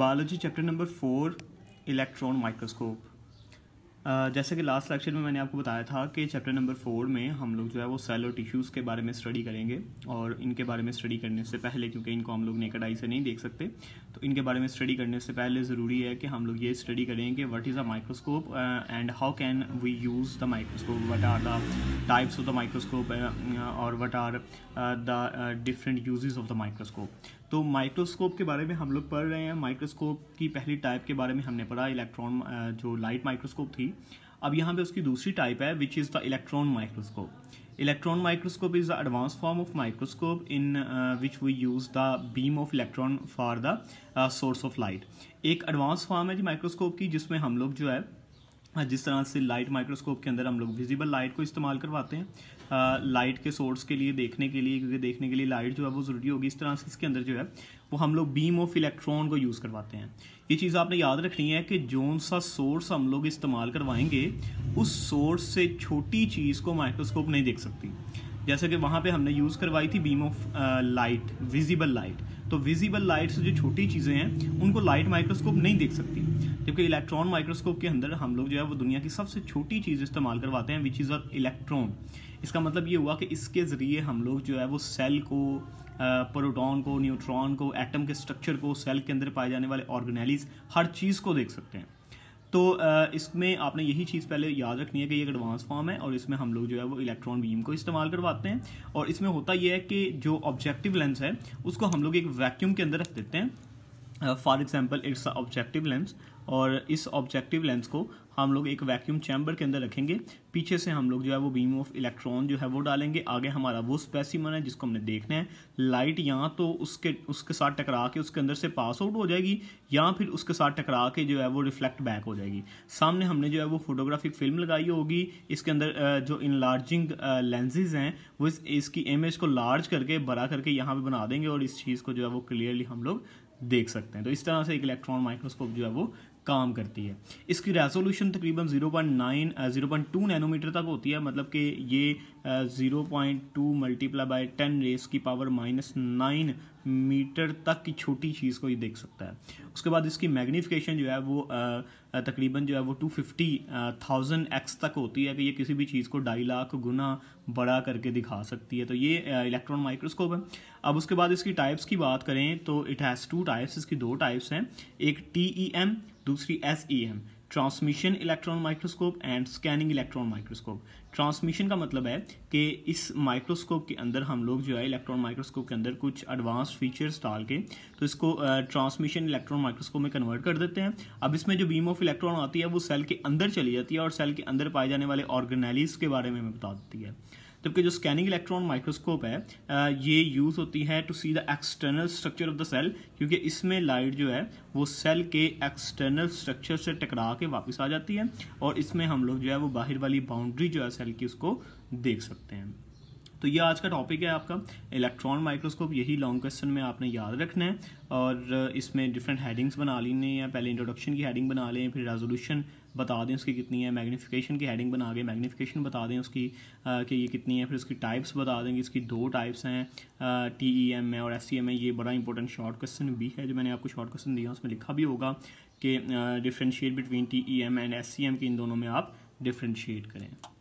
biology chapter number four electron microscope जैसे कि last lecture में मैंने आपको बताया था कि चैप्टर नंबर फोर में हम लोग जो है वो सेल और टिश्यूज़ के बारे में स्टडी करेंगे और इनके बारे में स्टडी करने से पहले क्योंकि इनको हम लोग नेकड आई से नहीं देख सकते तो इनके बारे में स्टडी करने से पहले ज़रूरी है कि हम लोग ये स्टडी करें कि what is a microscope and how can we use the microscope what are the types of the microscope और what are the different use of the microscope तो माइक्रोस्कोप के बारे में हम लोग पढ़ रहे हैं माइक्रोस्कोप की पहली टाइप के बारे में हमने पढ़ा इलेक्ट्रॉन जो लाइट माइक्रोस्कोप थी अब यहाँ पे उसकी दूसरी टाइप है which is the electron microscope electron microscope is the advance form of microscope in which we use the beam of electron for the source of light एक एडवांस फॉर्म है जी माइक्रोस्कोप की जिसमें हम लोग जो है हाँ, जिस तरह से लाइट माइक्रोस्कोप के अंदर हम लोग विजिबल लाइट को इस्तेमाल करवाते हैं लाइट के सोर्स के लिए देखने के लिए क्योंकि देखने के लिए लाइट जो है वो ज़रूरी होगी इस तरह से इसके अंदर जो है वो हम लोग बीम ऑफ इलेक्ट्रॉन को यूज़ करवाते हैं ये चीज़ आपने याद रखनी है कि जो सा सोर्स हम लोग इस्तेमाल करवाएंगे उस सोर्स से छोटी चीज़ को माइक्रोस्कोप नहीं देख सकती जैसे कि वहाँ पे हमने यूज़ करवाई थी beam of light visible light तो विजिबल लाइट से जो छोटी चीज़ें हैं उनको लाइट माइक्रोस्कोप नहीं देख सकती जबकि इलेक्ट्रॉन माइक्रोस्कोप के अंदर हम लोग जो है वो दुनिया की सबसे छोटी चीज़ इस्तेमाल करवाते हैं विच इज़ अ इलेक्ट्रॉन इसका मतलब ये हुआ कि इसके ज़रिए हम लोग जो है वो सेल को प्रोटॉन को न्यूट्रॉन को एटम के स्ट्रक्चर को सेल के अंदर पाए जाने वाले ऑर्गेनाइलीज हर चीज़ को देख सकते हैं तो इसमें आपने यही चीज़ पहले याद रखनी है कि ये एक एडवांस फॉर्म है और इसमें हम लोग जो है वो इलेक्ट्रॉन बीम को इस्तेमाल करवाते हैं और इसमें होता यह है कि जो ऑब्जेक्टिव लेंस है उसको हम लोग एक वैक्यूम के अंदर रख देते हैं for example it's objective lens और इस ऑब्जेक्टिव लेंस को हम लोग एक वैक्यूम चैम्बर के अंदर रखेंगे पीछे से हम लोग जो है वो बीम ऑफ इलेक्ट्रॉन जो है वो डालेंगे आगे हमारा वो स्पेसिमन है जिसको हमने देखना है लाइट या तो उसके उसके साथ टकरा के उसके अंदर से पास आउट हो जाएगी या फिर उसके साथ टकरा के जो है वो रिफ्लेक्ट बैक हो जाएगी सामने हमने जो है वो फोटोग्राफिक फिल्म लगाई होगी इसके अंदर जो इन लार्जिंग लेंजेज हैं वो इस, इसकी इमेज को लार्ज करके बड़ा करके यहाँ पर बना देंगे और इस चीज़ को जो है वो क्लियरली हम लोग देख सकते हैं तो इस तरह से एक इलेक्ट्रॉन माइक्रोस्कोप जो है वो काम करती है इसकी रेजोल्यूशन तकरीबन 0.9 0.2 नैनोमीटर तक होती है मतलब कि ये 0.2 मल्टीप्लाई बाय टेन रेस की पावर माइनस नाइन मीटर तक की छोटी चीज़ को ये देख सकता है उसके बाद इसकी मैग्नीफिकेशन जो है वो तकरीबन जो है वो टू फिफ्टी थाउजेंड एक्स तक होती है कि ये किसी भी चीज़ को ढाई लाख गुना बड़ा करके दिखा सकती है तो ये इलेक्ट्रॉन माइक्रोस्कोप है अब उसके बाद इसकी टाइप्स की बात करें तो इट हैज़ टू टाइप्स इसकी दो टाइप्स हैं एक टी ई एम दूसरी S E M transmission electron microscope and scanning electron microscope transmission का मतलब है कि इस माइक्रोस्कोप के अंदर हम लोग जो है इलेक्ट्रॉन माइक्रोस्कोप के अंदर कुछ एडवांस फीचर्स डाल के तो इसको ट्रांसमिशन इलेक्ट्रॉन माइक्रोस्कोप में कन्वर्ट कर देते हैं अब इसमें जो बीम ऑफ इलेक्ट्रॉन आती है वो सेल के अंदर चली जाती है और सेल के अंदर पाए जाने वाले ऑर्गेनाइलिस के बारे में हमें बता देती है जबकि जो स्कैनिंग इलेक्ट्रॉन माइक्रोस्कोप है ये यूज़ होती है to see the external structure of the cell क्योंकि इसमें लाइट जो है वो सेल के एक्सटर्नल स्ट्रक्चर से टकरा के वापस आ जाती है और इसमें हम लोग जो है वो बाहर वाली बाउंड्री जो है सेल की उसको देख सकते हैं तो ये आज का टॉपिक है आपका इलेक्ट्रॉन माइक्रोस्कोप यही लॉन्ग क्वेश्चन में आपने याद रखना है और इसमें डिफरेंट हेडिंग्स बना लेने या पहले इंट्रोडक्शन की हेडिंग बना लें फिर रेजोल्यूशन बता दें उसकी कितनी है मैग्नीफिकेशन की हेडिंग बना के मैग्नीफिकेशन बता दें उसकी आ, कि ये कितनी है फिर उसकी टाइप्स बता दें कि इसकी दो टाइप्स हैं टी ई एम है और एस सी एम है ये बड़ा इंपॉर्टेंट शॉर्ट क्वेश्चन भी है जो मैंने आपको शॉर्ट क्वेश्चन दिया उसमें लिखा भी होगा कि differentiate between T E M and S C M के इन दोनों में आप डिफ्रेंशिएट करें